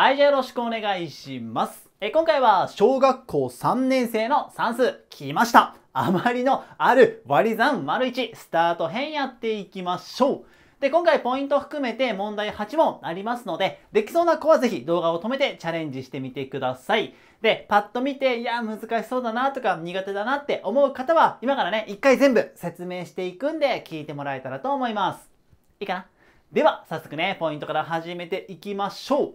はい、じゃあよろしくお願いします。え今回は小学校3年生の算数来ました。余りのある割り算丸1スタート編やっていきましょう。で、今回ポイント含めて問題8問ありますので、できそうな子はぜひ動画を止めてチャレンジしてみてください。で、パッと見て、いや、難しそうだなとか苦手だなって思う方は、今からね、一回全部説明していくんで、聞いてもらえたらと思います。いいかなでは、早速ね、ポイントから始めていきましょう。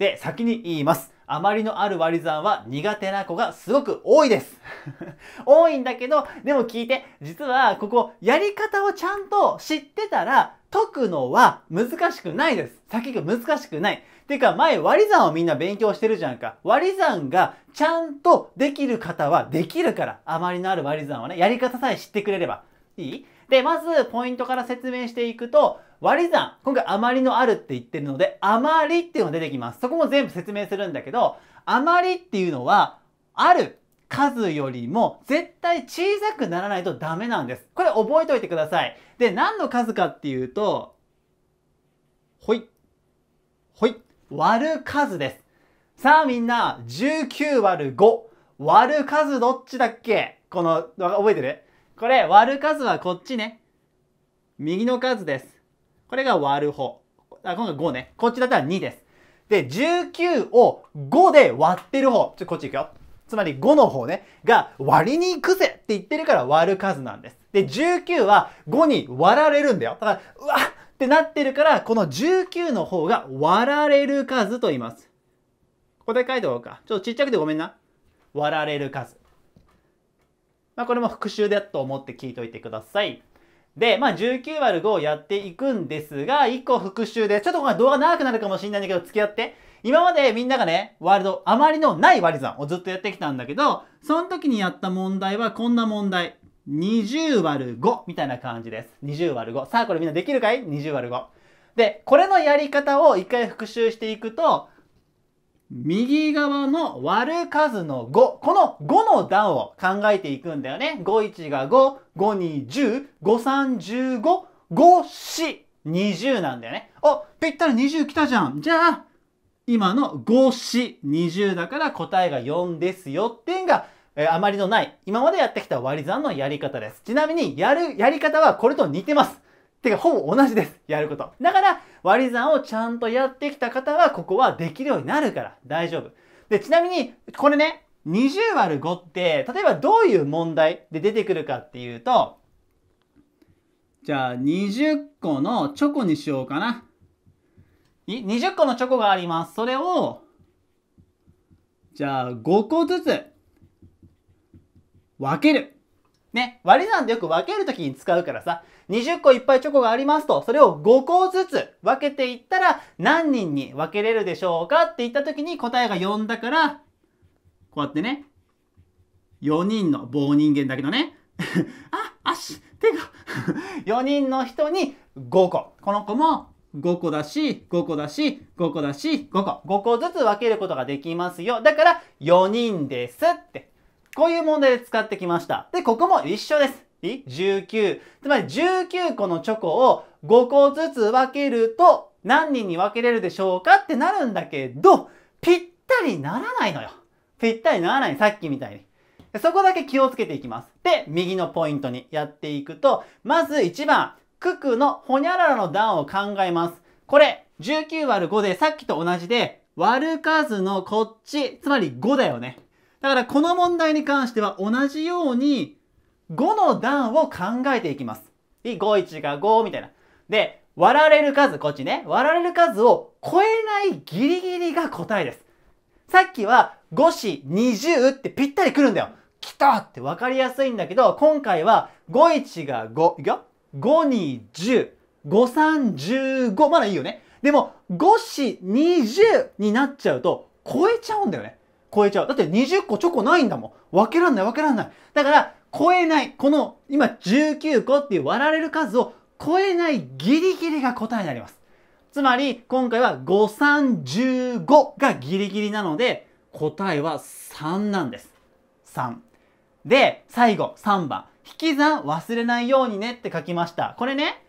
で、先に言います。あまりのある割り算は苦手な子がすごく多いです。多いんだけど、でも聞いて、実はここ、やり方をちゃんと知ってたら、解くのは難しくないです。先が難しくない。てか前割り算をみんな勉強してるじゃんか。割り算がちゃんとできる方はできるから。余りのある割り算はね、やり方さえ知ってくれれば。いいで、まずポイントから説明していくと、割り算、今回余りのあるって言ってるので、余りっていうのが出てきます。そこも全部説明するんだけど、余りっていうのは、ある数よりも絶対小さくならないとダメなんです。これ覚えておいてください。で、何の数かっていうと、ほい、ほい、割る数です。さあみんな、19割る5。割る数どっちだっけこの、覚えてるこれ割る数はこっちね。右の数です。これが割る方。あ、今度は5ね。こっちだったら2です。で、19を5で割ってる方。ちょ、こっち行くよ。つまり5の方ね、が割りに行くぜって言ってるから割る数なんです。で、19は5に割られるんだよ。だから、うわっってなってるから、この19の方が割られる数と言います。ここで書いておこうか。ちょっとちっちゃくてごめんな。割られる数。まあ、これも復習だと思って聞いといてください。で、まあ、19 ÷ 5をやっていくんですが、1個復習で、ちょっとこれ動画長くなるかもしれないんだけど、付き合って。今までみんながね、ワールド、あまりのない割り算をずっとやってきたんだけど、その時にやった問題はこんな問題。20 ÷ 5みたいな感じです。20 ÷ 5。さあ、これみんなできるかい ?20 ÷ 5。で、これのやり方を一回復習していくと、右側の割る数の5。この5の段を考えていくんだよね。51が5、52、10、53、15、5、4、20なんだよね。お、ぴったり20来たじゃん。じゃあ、今の5、4、20だから答えが4ですよっていうのが、えー、あまりのない、今までやってきた割り算のやり方です。ちなみに、やる、やり方はこれと似てます。てか、ほぼ同じです。やること。だから、割り算をちゃんとやってきた方は、ここはできるようになるから、大丈夫。で、ちなみに、これね、20割る5って、例えばどういう問題で出てくるかっていうと、じゃあ、20個のチョコにしようかな。20個のチョコがあります。それを、じゃあ、5個ずつ、分ける。ね、割り算でよく分けるときに使うからさ、20個いっぱいチョコがありますと、それを5個ずつ分けていったら何人に分けれるでしょうかって言った時に答えが4だから、こうやってね、4人の棒人間だけどね、あ、足、手が4 人の人に5個。この子も5個だし、5個だし、5個だし、5個。5個ずつ分けることができますよ。だから4人ですって。こういう問題で使ってきました。で、ここも一緒です。?19。つまり19個のチョコを5個ずつ分けると何人に分けれるでしょうかってなるんだけど、ぴったりならないのよ。ぴったりならない。さっきみたいに。そこだけ気をつけていきます。で、右のポイントにやっていくと、まず1番、九九のほにゃららの段を考えます。これ、19割5でさっきと同じで、割る数のこっち、つまり5だよね。だからこの問題に関しては同じように、5の段を考えていきます。5、1が5みたいな。で、割られる数、こっちね。割られる数を超えないギリギリが答えです。さっきは5子20ってぴったりくるんだよ。来たって分かりやすいんだけど、今回は5、1が5、いくよ。5に10、5、3、15、まだいいよね。でも、5子20になっちゃうと、超えちゃうんだよね。超えちゃう。だって20個チョコないんだもん。分けらんない分けらんない。だから、超えない、この今19個っていう割られる数を超えないギリギリが答えになります。つまり、今回は5315がギリギリなので、答えは3なんです。3。で、最後、3番。引き算忘れないようにねって書きました。これね、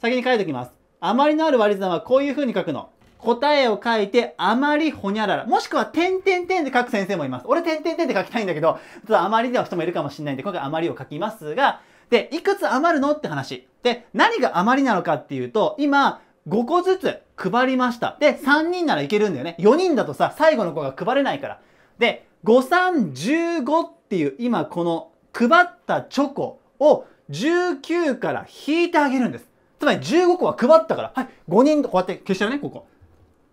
先に書いておきます。余りのある割り算はこういう風に書くの。答えを書いて、あまりほにゃらら。もしくは、点ん点で書く先生もいます。俺、点ん点で書きたいんだけど、ちょっとあまりでは人もいるかもしれないんで、今回あまりを書きますが、で、いくつ余るのって話。で、何が余りなのかっていうと、今、5個ずつ配りました。で、3人ならいけるんだよね。4人だとさ、最後の子が配れないから。で、5、3、15っていう、今この配ったチョコを19から引いてあげるんです。つまり15個は配ったから、はい、5人とこうやって消してるね、ここ。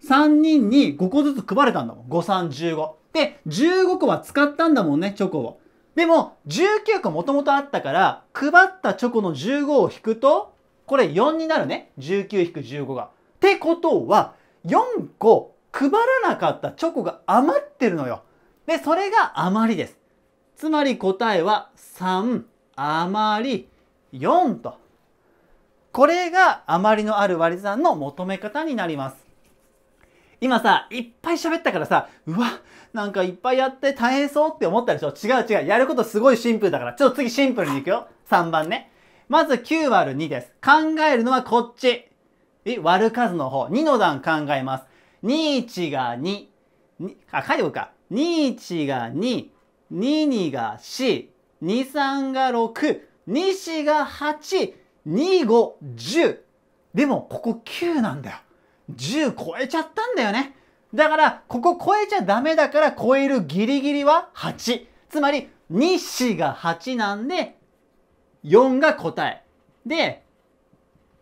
3人に5個ずつ配れたんだもん。5、3、15。で、15個は使ったんだもんね、チョコを。でも、19個もともとあったから、配ったチョコの15を引くと、これ4になるね。19引く15が。ってことは、4個配らなかったチョコが余ってるのよ。で、それが余りです。つまり答えは3余り4と。これが余りのある割り算の求め方になります。今さ、いっぱい喋ったからさ、うわ、なんかいっぱいやって大変そうって思ったでしょ違う違う。やることすごいシンプルだから。ちょっと次シンプルにいくよ。3番ね。まず 9÷2 です。考えるのはこっち。え、割る数の方。2の段考えます。2、1が2あ、書いておくか。2、1が2。2、2が4。2、3が6。2、4が8。2、5、10。でも、ここ9なんだよ。10超えちゃったんだよね。だから、ここ超えちゃダメだから、超えるギリギリは8。つまり、日誌が8なんで、4が答え。で、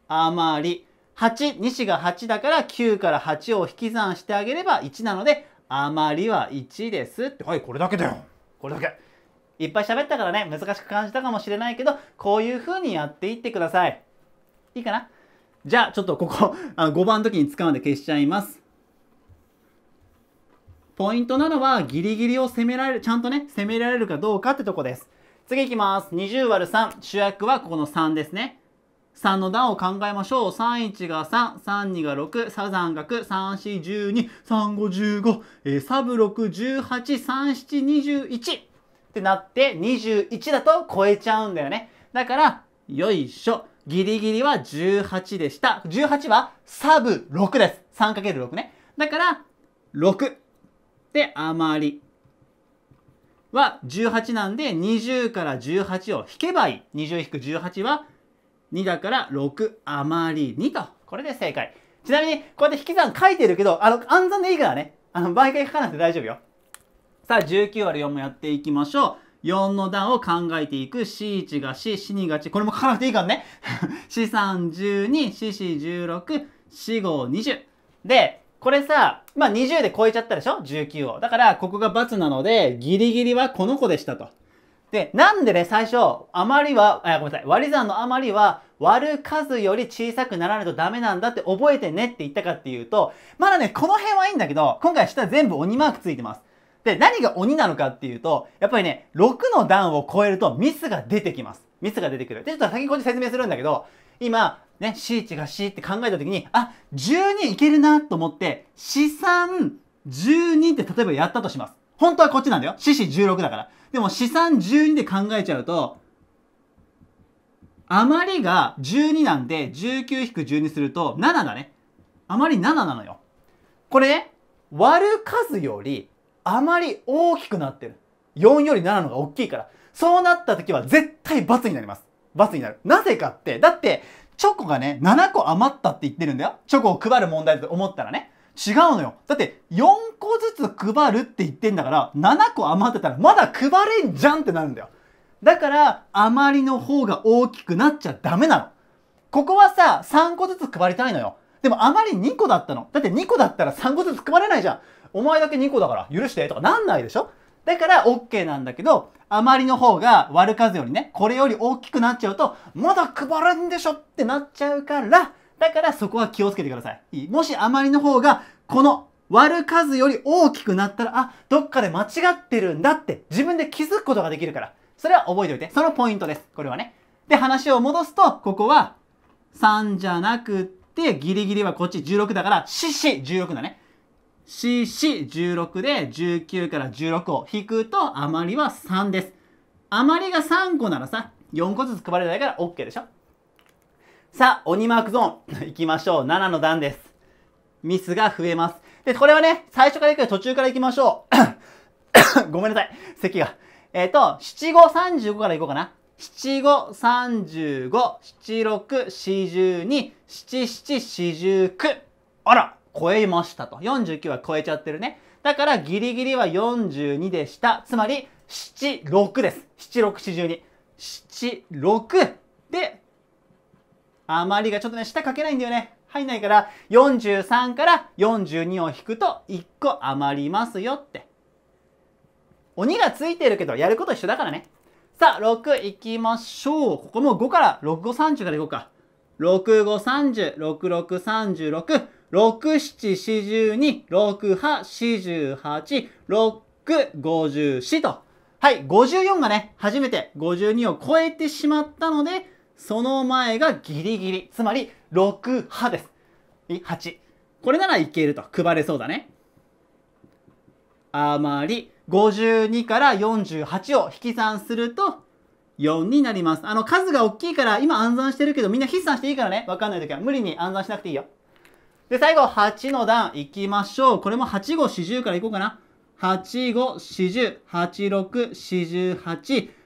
余り。8、子が8だから9から8を引き算してあげれば1なので、余りは1ですって。はい、これだけだよ。これだけ。いっぱい喋ったからね、難しく感じたかもしれないけど、こういう風にやっていってください。いいかなじゃあ、ちょっとここ、あの5番の時に使うので消しちゃいます。ポイントなのは、ギリギリを攻められる、ちゃんとね、攻められるかどうかってとこです。次いきます。20割る3。主役はここの3ですね。3の段を考えましょう。31が3、32が6、サザンが3412、3515、えー、サブ6、18、37、21ってなって、21だと超えちゃうんだよね。だから、よいしょ。ギリギリは18でした。18はサブ6です。3×6 ね。だから、6で余りは18なんで、20から18を引けばいい。20引く18は2だから6余り2と。これで正解。ちなみに、こうやって引き算書いてるけど、あの、暗算でいいからね。あの、毎回書かなくて大丈夫よ。さあ、19割4もやっていきましょう。4の段を考えていく C1 が C、C2 が C。これも書かなくていいからね。C3、12、C4、16、45、20。で、これさ、まあ、20で超えちゃったでしょ ?19 を。だから、ここが×なので、ギリギリはこの子でしたと。で、なんでね、最初、あまりは、あ、ごめんなさい、割り算のあまりは、割る数より小さくならないとダメなんだって覚えてねって言ったかっていうと、まだね、この辺はいいんだけど、今回下全部鬼マークついてます。で、何が鬼なのかっていうと、やっぱりね、6の段を超えるとミスが出てきます。ミスが出てくる。で、ちょっと先にこっち説明するんだけど、今、ね、C 値が C って考えた時に、あ、12いけるなと思って、C3、12って例えばやったとします。本当はこっちなんだよ。C 値16だから。でも C3、12で考えちゃうと、余りが12なんで、19-12すると7だね。余り7なのよ。これ、ね、割る数よりあまり大きくなってる。4より7のが大きいから。そうなった時は絶対×になります。罰になる。なぜかって、だって、チョコがね、7個余ったって言ってるんだよ。チョコを配る問題だと思ったらね。違うのよ。だって、4個ずつ配るって言ってんだから、7個余ってたらまだ配れんじゃんってなるんだよ。だから、余りの方が大きくなっちゃダメなの。ここはさ、3個ずつ配りたいのよ。でも余り2個だったの。だって2個だったら3個ずつ配れないじゃん。お前だけ2個だから許してとかなんないでしょだから OK なんだけど、あまりの方が割る数よりね、これより大きくなっちゃうと、まだ配るんでしょってなっちゃうから、だからそこは気をつけてください。もしあまりの方が、この割る数より大きくなったら、あ、どっかで間違ってるんだって自分で気づくことができるから。それは覚えておいて。そのポイントです。これはね。で、話を戻すと、ここは3じゃなくって、ギリギリはこっち16だから、しし16だね。CC16 で19から16を引くと余りは3です。余りが3個ならさ、4個ずつ配れないから OK でしょさあ、鬼マークゾーン、行きましょう。7の段です。ミスが増えます。で、これはね、最初から行くより途中から行きましょう。ごめんなさい。咳が。えっ、ー、と、七五三十五から行こうかな。七五三十五、七六四十二、七七四十九。あら超えましたと。49は超えちゃってるね。だからギリギリは42でした。つまり、7、6です。7、6、42。7、6で、余りがちょっとね、下書けないんだよね。入んないから、43から42を引くと1個余りますよって。鬼がついてるけど、やること一緒だからね。さあ、6いきましょう。ここも5から、6、5、30からいこうか。6、5、30、6、6、36。六七四十二、六八四十八、六五十四と。はい、54がね、初めて52を超えてしまったので、その前がギリギリ。つまり、6八です。8。これならいけると。配れそうだね。あまり、52から48を引き算すると、4になります。あの、数が大きいから、今暗算してるけど、みんな筆算していいからね。わかんないときは、無理に暗算しなくていいよ。で、最後、8の段いきましょう。これも8、5、40からいこうかな。8、5、40、8、6、48、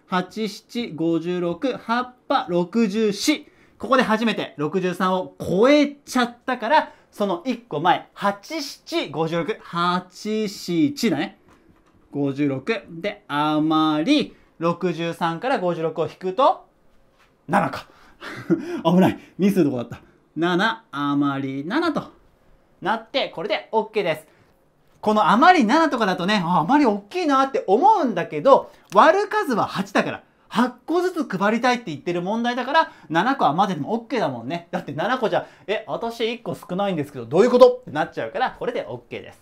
8、7、56、8、64。ここで初めて63を超えちゃったから、その1個前、8、7、56、8、7だね。56。で、あまり、63から56を引くと、7か。危ない。ミスるとこだった。7、あまり7となって、これで OK です。この余り7とかだとね、あまり大きいなって思うんだけど、割る数は8だから。8個ずつ配りたいって言ってる問題だから、7個は混ぜても OK だもんね。だって7個じゃ、え、私1個少ないんですけど、どういうことってなっちゃうから、これで OK です。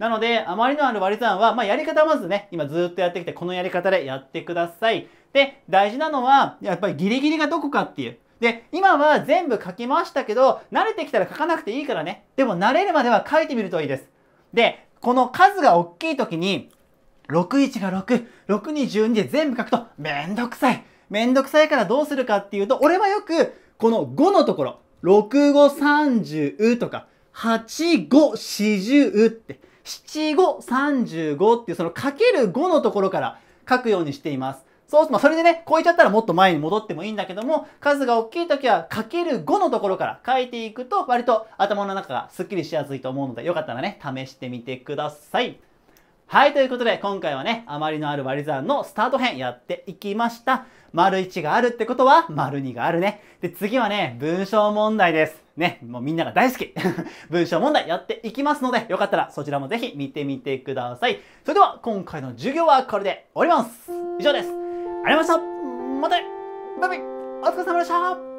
なので、余りのある割り算は、まあ、やり方まずね、今ずっとやってきて、このやり方でやってください。で、大事なのは、やっぱりギリギリがどこかっていう、で、今は全部書きましたけど、慣れてきたら書かなくていいからね。でも慣れるまでは書いてみるといいです。で、この数が大きい時に、61が6、6に12で全部書くとめんどくさい。めんどくさいからどうするかっていうと、俺はよく、この5のところ、6530とか、8540って、7535っていうそのかける5のところから書くようにしています。そう、まあ、それでね、超えちゃったらもっと前に戻ってもいいんだけども、数が大きい時は、かける5のところから書いていくと、割と頭の中がスッキリしやすいと思うので、よかったらね、試してみてください。はい、ということで、今回はね、余りのある割り算のスタート編やっていきました。丸1があるってことは、丸2があるね。で、次はね、文章問題です。ね、もうみんなが大好き。文章問題やっていきますので、よかったらそちらもぜひ見てみてください。それでは、今回の授業はこれで終わります。以上です。ありがとうございましたまたバイバイお疲れ様でした